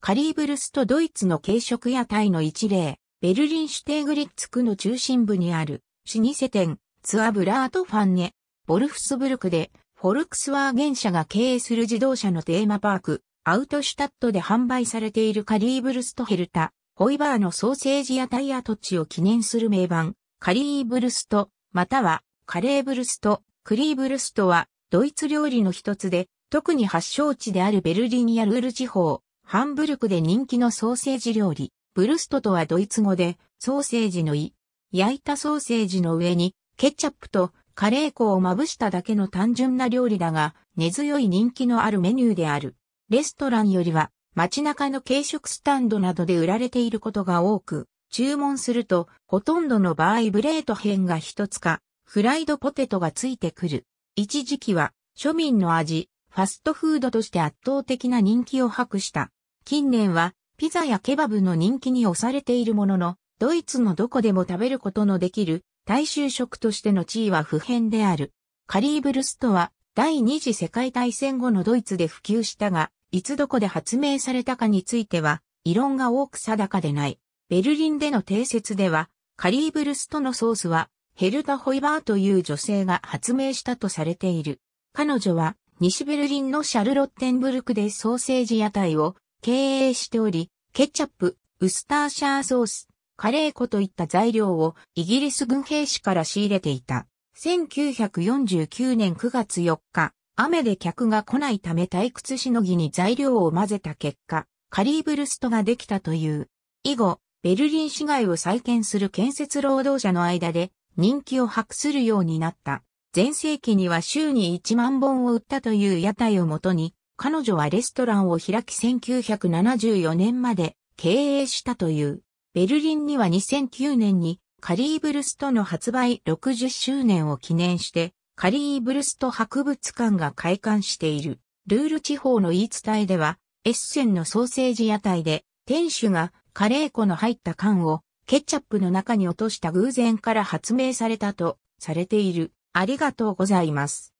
カリーブルストドイツの軽食屋台の一例、ベルリンシュテーグリッツ区の中心部にある老舗店ツアブラートファンネ、ボルフスブルクでフォルクスワーゲン社が経営する自動車のテーマパーク、アウトシュタットで販売されているカリーブルストヘルタ、ホイバーのソーセージやタイヤ土地を記念する名盤、カリーブルスト、またはカレーブルスト、クリーブルストはドイツ料理の一つで、特に発祥地であるベルリンやルール地方、ハンブルクで人気のソーセージ料理、ブルストとはドイツ語で、ソーセージの胃。焼いたソーセージの上に、ケチャップとカレー粉をまぶしただけの単純な料理だが、根強い人気のあるメニューである。レストランよりは、街中の軽食スタンドなどで売られていることが多く、注文すると、ほとんどの場合ブレート編が一つか、フライドポテトがついてくる。一時期は、庶民の味、ファストフードとして圧倒的な人気を博した。近年はピザやケバブの人気に押されているものの、ドイツのどこでも食べることのできる大衆食としての地位は不変である。カリーブルストは第二次世界大戦後のドイツで普及したが、いつどこで発明されたかについては、異論が多く定かでない。ベルリンでの定説では、カリーブルストのソースは、ヘルダ・ホイバーという女性が発明したとされている。彼女は、西ベルリンのシャルロッテンブルクでソーセージ屋台を経営しており、ケチャップ、ウスターシャーソース、カレー粉といった材料をイギリス軍兵士から仕入れていた。1949年9月4日、雨で客が来ないため退屈しのぎに材料を混ぜた結果、カリーブルストができたという。以後、ベルリン市街を再建する建設労働者の間で人気を博するようになった。前世紀には週に1万本を売ったという屋台をもとに、彼女はレストランを開き1974年まで経営したという。ベルリンには2009年にカリーブルストの発売60周年を記念してカリーブルスト博物館が開館している。ルール地方の言い伝えではエッセンのソーセージ屋台で店主がカレー粉の入った缶をケチャップの中に落とした偶然から発明されたとされている。ありがとうございます。